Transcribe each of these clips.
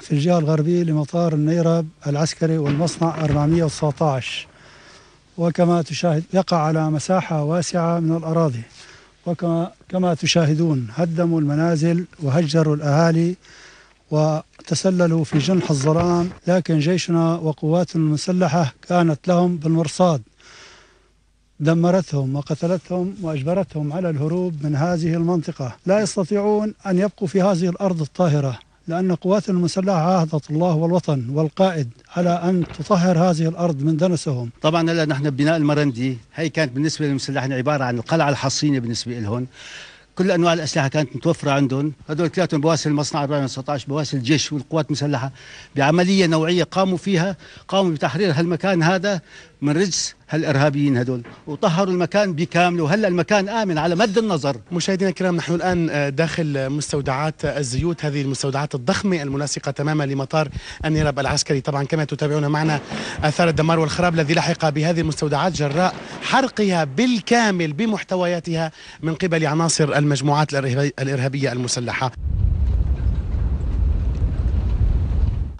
في الجهة الغربية لمطار النيرب العسكري والمصنع 419 وكما تشاهد يقع على مساحة واسعة من الأراضي وكما كما تشاهدون هدموا المنازل وهجروا الأهالي وتسللوا في جنح الظلام لكن جيشنا وقواتنا المسلحة كانت لهم بالمرصاد دمرتهم وقتلتهم وأجبرتهم على الهروب من هذه المنطقة لا يستطيعون أن يبقوا في هذه الأرض الطاهرة لأن قواتنا المسلحة عهدت الله والوطن والقائد على أن تطهر هذه الأرض من دنسهم طبعا هلا نحن ببناء المرندي هي كانت بالنسبة للمسلحين عبارة عن القلعة الحصينة بالنسبة لهم كل انواع الاسلحه كانت متوفره عندهم هذول ثلاثه بواسل المصنع 419 بواسل الجيش والقوات المسلحه بعمليه نوعيه قاموا فيها قاموا بتحرير هالمكان هذا من رجس هالارهابيين هدول وطهروا المكان بكامله وهلا المكان امن على مد النظر مشاهدينا الكرام نحن الان آه، داخل مستودعات الزيوت هذه المستودعات الضخمه المناسقه تماما لمطار النيرب العسكري طبعا كما تتابعون معنا اثار الدمار والخراب الذي لحق بهذه المستودعات جراء حرقها بالكامل بمحتوياتها من قبل عناصر المجموعات الارهابيه المسلحه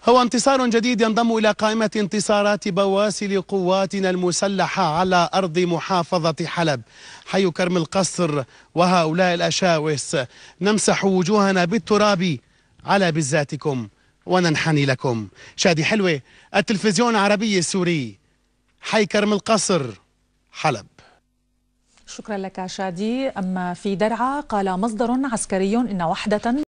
هو انتصار جديد ينضم إلى قائمة انتصارات بواسل قواتنا المسلحة على أرض محافظة حلب حي كرم القصر وهؤلاء الأشاوس نمسح وجوهنا بالتراب على بزاتكم وننحني لكم شادي حلوة التلفزيون العربي السوري حي كرم القصر حلب شكرا لك شادي أما في درعا قال مصدر عسكري إن وحدة